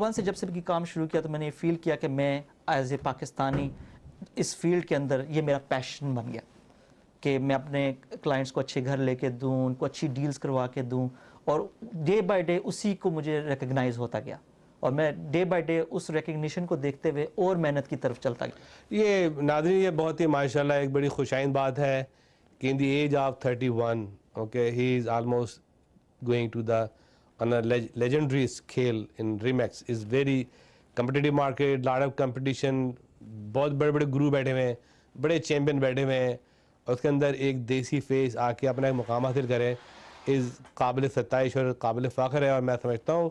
One से जब से भी काम शुरू किया तो मैंने फील किया कि मैं एज ए पाकिस्तानी इस फील्ड के अंदर ये मेरा पैशन बन गया कि मैं अपने क्लाइंट्स को अच्छे घर लेके दूं उनको अच्छी डील्स करवा के दूं और डे बाय डे उसी को मुझे रिकग्नाइज होता गया और मैं डे बाय डे उस रिकग्निशन को देखते हुए और मेहनत की तरफ चलता गया ये नादरी ये बहुत ही माशा एक बड़ी खुशाइन बात है कि in the age of thirty one okay he is almost going to the on a leg legendary scale in Remax is very competitive market, lot of competition, बहुत बड़े बड़े गुरु बैठे हुए हैं बड़े चैम्पियन बैठे हुए हैं और उसके अंदर एक देसी फेस आके अपना एक मुकाम हासिल करें इस काबिल सतश और काबिल फ़ख्र है और मैं समझता हूँ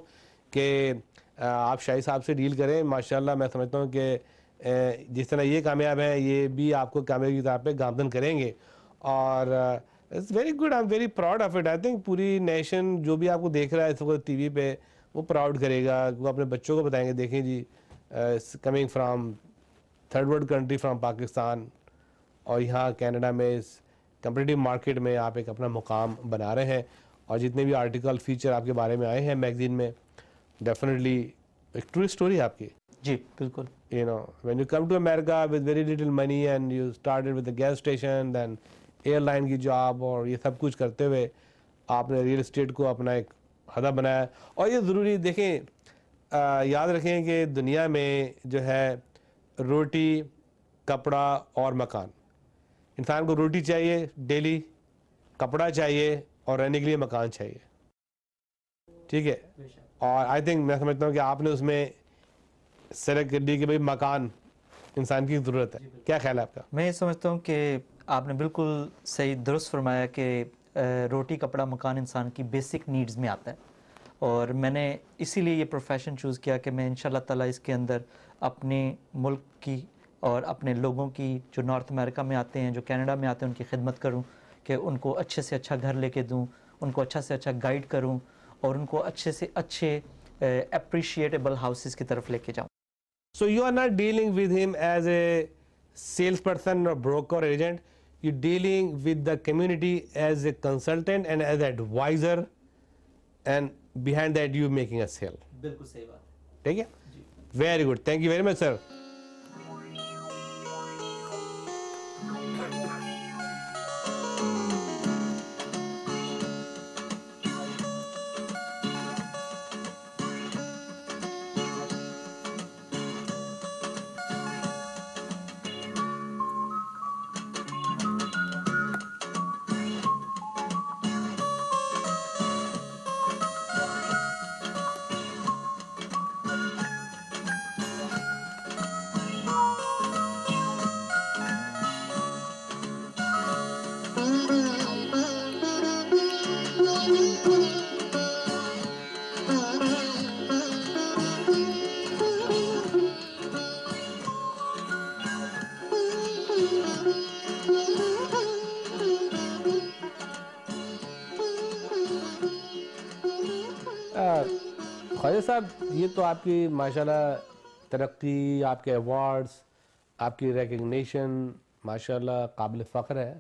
कि आप शाही साहब से डील करें माशाल्लाह मैं समझता हूँ कि जिस तरह ये कामयाब हैं ये भी आपको कामयाबी की तरह पर गामदन करेंगे और it's very good I am very proud of it I think पूरी नेशन जो भी आपको देख रहा है इस वक्त टी पे वो प्राउड करेगा वो अपने बच्चों को बताएंगे देखें जी coming from third world country from Pakistan और यहाँ कैनेडा में इस कंपटिटिव मार्केट में आप एक अपना मुकाम बना रहे हैं और जितने भी आर्टिकल फीचर आपके बारे में आए हैं मैगजीन में डेफिनेटली एक ट्रू स्टोरी आपकी जी बिल्कुल you know when you come to America with very little money and you started with the gas station then airline की जॉब और ये सब कुछ करते हुए आपने रियल इस्टेट को अपना एक हदा बनाया और ये ज़रूरी देखें आ, याद रखें कि दुनिया में जो है रोटी कपड़ा और मकान इंसान को रोटी चाहिए डेली कपड़ा चाहिए और रहने के लिए मकान चाहिए ठीक है और आई थिंक मैं समझता हूँ कि आपने उसमें सेलेक्ट कर दी कि भाई मकान इंसान की ज़रूरत है क्या ख्याल है आपका मैं ये समझता हूँ कि आपने बिल्कुल सही दुरुस्त फरमाया कि रोटी कपड़ा मकान इंसान की बेसिक नीड्स में आता है और मैंने इसीलिए ये प्रोफेशन चूज़ किया कि मैं इन ताला इसके अंदर अपने मुल्क की और अपने लोगों की जो नॉर्थ अमेरिका में आते हैं जो कनाडा में आते हैं उनकी खिदमत करूं कि उनको अच्छे से अच्छा घर लेके दूं उनको अच्छा से अच्छा गाइड करूं और उनको अच्छे से अच्छे अप्रिशिएटेबल हाउसेस की तरफ लेके जाऊँ so you are not dealing with him as a sales person और broker agent you are dealing with the community as a consultant and as an advisor and behind that you making a sale. बिल्कुल सही बात good. ठीक है Very much, sir. You very Khawaja sahab ये तो आपकी माशाल्लाह तरक्की आपके अवार्ड्स आपकी रिकगनीशन माशाल्लाह काबिल फ़ख्र है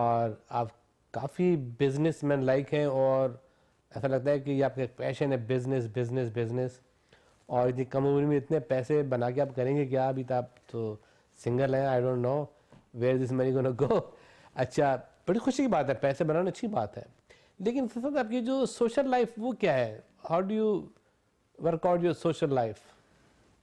और आप काफ़ी बिजनेस मैन लाइक हैं और ऐसा लगता है कि ये आपका पैशन है बिज़नेस बिज़नेस बिज़नेस और इतनी कम उम्र में इतने पैसे बना के आप करेंगे क्या अभी तो आप तो सिंगल हैं I don't know where this money gonna go अच्छा बड़ी खुशी की बात है पैसे बनाना अच्छी बात है लेकिन इसके आपकी जो सोशल लाइफ वो क्या है how do you out your social life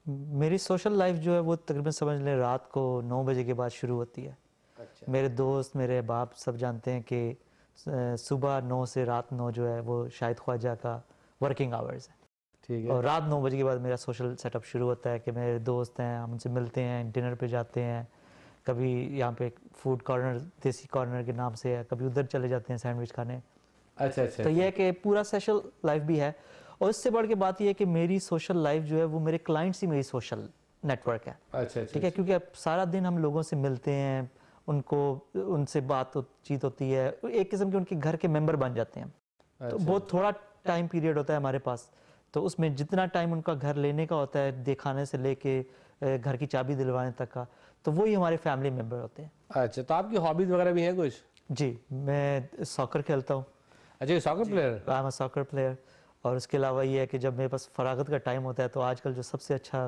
मेरी सोशल लाइफ जो है वो तकरीबन समझ लें रात को नौ बजे के बाद शुरू होती है अच्छा। मेरे दोस्त मेरे बाप सब जानते हैं कि सुबह नौ से रात नौ जो है वो शाहिद ख्वाजा का वर्किंग आवर्स है ठीक है और रात नौ बजे के बाद मेरा सोशल सेटअप शुरू होता है कि मेरे दोस्त हैं हम उनसे मिलते हैं डिनर पे जाते हैं कभी यहाँ पे फूड कॉर्नर देसी कॉर्नर के नाम से है कभी उधर चले जाते हैं सैंडविच खाने अच्छा अच्छा तो यह अच्छा। कि पूरा सोशल लाइफ भी है और इससे बढ़ के बात यह है कि मेरी सोशल लाइफ जो है वो मेरे क्लाइंट्स ही मेरी सोशल नेटवर्क है अच्छा, अच्छा ठीक है अच्छा। क्योंकि अब सारा दिन हम लोगों से मिलते हैं उनको उनसे बातचीत होती है एक किस्म के उनके घर के मेंबर बन जाते हैं तो बहुत थोड़ा टाइम पीरियड होता है हमारे पास तो उसमें जितना टाइम उनका घर लेने का होता है दिखाने से लेके घर की चाबी दिलवाने तक का तो वही हमारे फैमिली मेंबर होते हैं अच्छा तो आपकी हॉबीज वगैरह भी है कुछ जी मैं सॉकर खेलता हूँ अच्छा soccer player I am a soccer player और उसके अलावा ये है कि जब मेरे पास फरागत का टाइम होता है तो आजकल जो सबसे अच्छा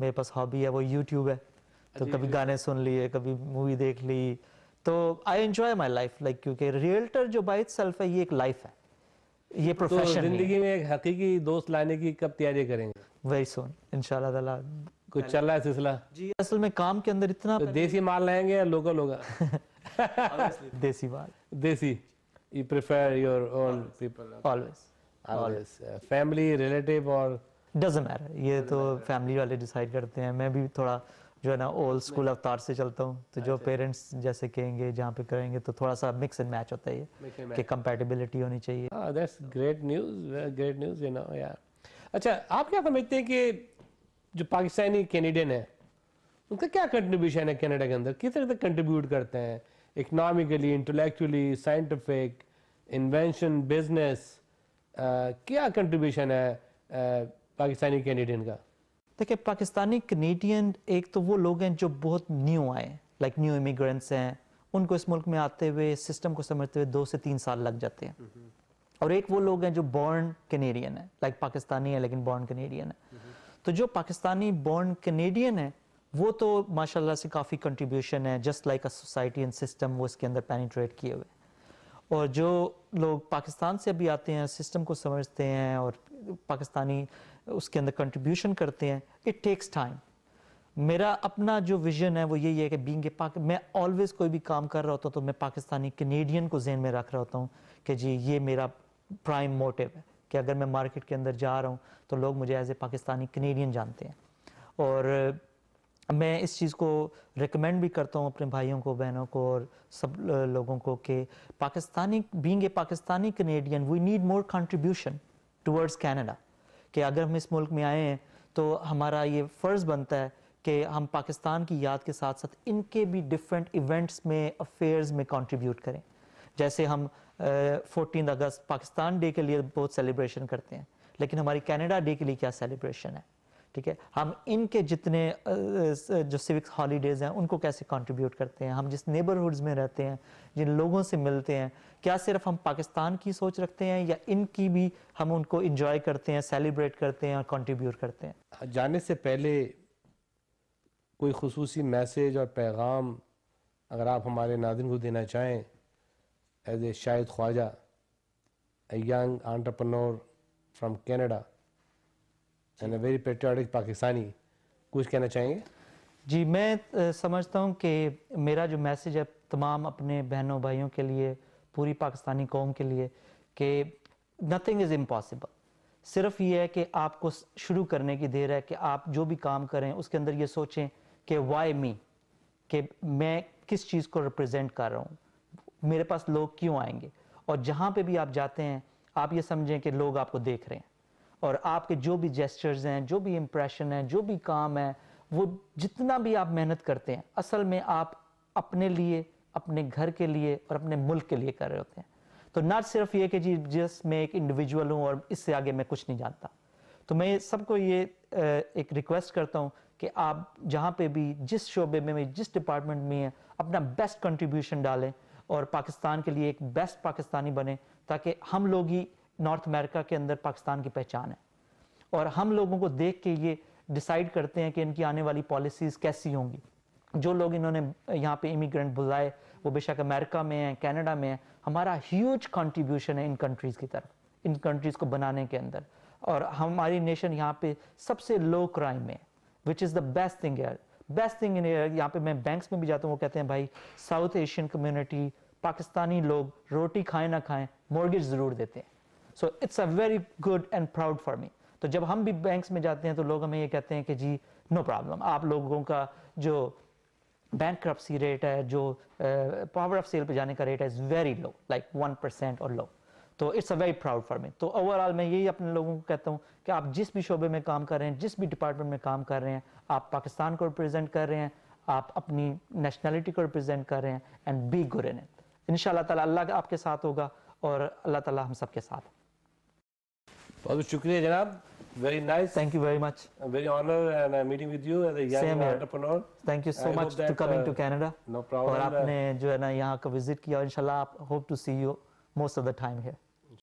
मेरे पास हॉबी है वो यूट्यूब है तो कभी गाने सुन लिए कभी मूवी देख ली तो I enjoy my life like क्योंकि रियल्टर जो बाई सेल्फ है ये एक लाइफ है ये प्रोफेशन तो जिंदगी में एक हकीकी दोस्त लाने की कब तैयारी करेंगे वेरी सुन इंशाल्लाह ताला कुछ चल रहा है सिलसिला जी असल में काम के अंदर इतना तो देसी माल लाएंगे या लोकल होगा देसी माल देसी you prefer your own always. people okay. always always uh, family relative or doesn't matter ये तो family वाले decide करते हैं मैं भी थोड़ा जो है ना ओल्ड स्कूल अवतार से चलता हूँ तो जो पेरेंट्स अच्छा। जैसे कहेंगे जहाँ पे करेंगे तो थोड़ा सा मिक्स एंड मैच होता है कि कंपैटिबिलिटी होनी चाहिए that's great news great news you know यार अच्छा आप क्या समझते हैं कि जो पाकिस्तानी कैनेडियन है उनका क्या कंट्रीब्यूशन है कनाडा के अंदर किस तरह से कंट्रीब्यूट करते हैं economically intellectually scientific invention business uh, क्या कंट्रीब्यूशन है uh, पाकिस्तानी कैनेडियन का देखिए पाकिस्तानी कैनेडियन एक तो वो लोग हैं जो बहुत न्यू आए लाइक न्यू इमिग्रेंट्स हैं उनको इस मुल्क में आते हुए सिस्टम को समझते हुए दो से तीन साल लग जाते हैं हम्म। और एक वो लोग हैं जो बॉर्न कैनेडियन है लाइक like पाकिस्तानी है लेकिन बॉर्न कैनेडियन है तो जो पाकिस्तानी बॉर्न कैनेडियन है वो तो माशाल्लाह से काफ़ी कंट्रीब्यूशन है just like a society and system वो इसके अंदर पेनिट्रेट किए हुए और जो लोग पाकिस्तान से भी आते हैं सिस्टम को समझते हैं और पाकिस्तानी उसके अंदर कंट्रीब्यूशन करते हैं इट टेक्स टाइम मेरा अपना जो विजन है वो यही है कि बींग पाक मैं ऑलवेज कोई भी काम कर रहा होता हूँ तो मैं पाकिस्तानी कनेडियन को जहन में रख रहा होता हूँ कि जी ये मेरा प्राइम मोटिव है कि अगर मैं मार्केट के अंदर जा रहा हूँ तो लोग मुझे एज ए पाकिस्तानी कनेडियन जानते हैं और मैं इस चीज़ को रिकमेंड भी करता हूँ अपने भाइयों को बहनों को और सब लोगों को कि Pakistani being a Pakistani Canadian we need more contribution towards Canada कि अगर हम इस मुल्क में आए हैं तो हमारा ये फ़र्ज़ बनता है कि हम पाकिस्तान की याद के साथ साथ इनके भी डिफरेंट इवेंट्स में अफेयर्स में कंट्रीब्यूट करें जैसे हम फोर्टीन अगस्त पाकिस्तान डे के लिए बहुत सेलिब्रेशन करते हैं लेकिन हमारी कैनेडा डे के लिए क्या सेलिब्रेशन है ठीक है हम इनके जितने जो सिविक हॉलीडेज़ हैं उनको कैसे कंट्रीब्यूट करते हैं हम जिस नेबरहुड्स में रहते हैं जिन लोगों से मिलते हैं क्या सिर्फ हम पाकिस्तान की सोच रखते हैं या इनकी भी हम उनको इंजॉय करते हैं सेलिब्रेट करते हैं और कंट्रीब्यूट करते हैं जाने से पहले कोई खसूस मैसेज और पैगाम अगर आप हमारे नादिन को देना चाहें as a Shahid Khawaja a young entrepreneur from Canada and a very patriotic Pakistani कुछ कहना चाहेंगे जी मैं समझता हूँ कि मेरा जो मैसेज है तमाम अपने बहनों भाइयों के लिए पूरी पाकिस्तानी कौम के लिए कि नथिंग इज़ इम्पॉसिबल सिर्फ ये है कि आपको शुरू करने की देर है कि आप जो भी काम करें उसके अंदर ये सोचें कि वाई मी कि मैं किस चीज़ को रिप्रेजेंट कर रहा हूँ मेरे पास लोग क्यों आएंगे और जहाँ पे भी आप जाते हैं आप ये समझें कि लोग आपको देख रहे हैं और आपके जो भी जेस्टर्स हैं जो भी इम्प्रेशन हैं जो भी काम है वो जितना भी आप मेहनत करते हैं असल में आप अपने लिए अपने घर के लिए और अपने मुल्क के लिए कर रहे होते हैं तो ना सिर्फ ये कि जी जिस मैं एक इंडिविजुअल हूँ और इससे आगे मैं कुछ नहीं जानता तो मैं सबको ये एक रिक्वेस्ट करता हूँ कि आप जहाँ पे भी जिस शोबे में जिस डिपार्टमेंट में है अपना बेस्ट कंट्रीब्यूशन डालें और पाकिस्तान के लिए एक बेस्ट पाकिस्तानी बने ताकि हम लोग ही नॉर्थ अमेरिका के अंदर पाकिस्तान की पहचान है और हम लोगों को देख के ये डिसाइड करते हैं कि इनकी आने वाली पॉलिसीज़ कैसी होंगी जो लोग इन्होंने यहाँ पे इमिग्रेंट बुलाए वो बेशक अमेरिका में हैं कनाडा में हैं हमारा ह्यूज कंट्रीब्यूशन है इन कंट्रीज़ की तरफ इन कंट्रीज़ को बनाने के अंदर और हमारी नेशन यहाँ पे सबसे लो क्राइम में which is the best thing here best thing in here यहाँ पे मैं बैंक्स में भी जाता हूँ वो कहते हैं भाई साउथ एशियन कम्युनिटी पाकिस्तानी लोग रोटी खाएं ना खाएं मोर्गेज ज़रूर देते हैं so it's a very good and proud for me तो जब हम भी बैंक्स में जाते हैं तो लोग हमें ये कहते हैं कि जी नो no प्रॉब्लम आप लोगों का जो बैंक रेट है जो पावर ऑफ सेल पे जाने का रेट है is very low like one percent और लो तो it's a very proud for me तो ओवरऑल मैं यही अपने लोगों को कहता हूँ कि आप जिस भी शोबे में काम कर रहे हैं जिस भी डिपार्टमेंट में काम कर रहे हैं आप पाकिस्तान को रिप्रेजेंट कर रहे हैं आप अपनी नेशनैलिटी को रिप्रेजेंट कर रहे हैं एंड बी गुरे इन इन ताला आपके साथ होगा और अल्लाह ताला हम सबके साथ बहुत बहुत शुक्रिया जनाब very nice thank you very much very honour and I meeting with you as entrepreneur thank you so much to coming to Canada no problem और आपने जो है ना यहां का विजिट किया इंशाल्लाह I hope to see you most of the time here